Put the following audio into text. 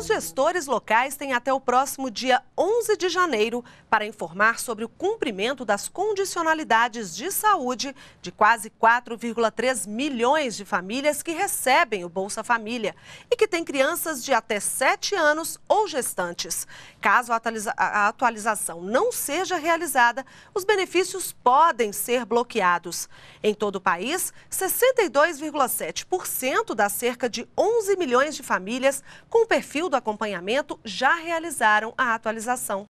os gestores locais têm até o próximo dia 11 de janeiro para informar sobre o cumprimento das condicionalidades de saúde de quase 4,3 milhões de famílias que recebem o Bolsa Família e que têm crianças de até 7 anos ou gestantes. Caso a atualização não seja realizada, os benefícios podem ser bloqueados. Em todo o país, 62,7% das cerca de 11 milhões de famílias com perfil do acompanhamento já realizaram a atualização.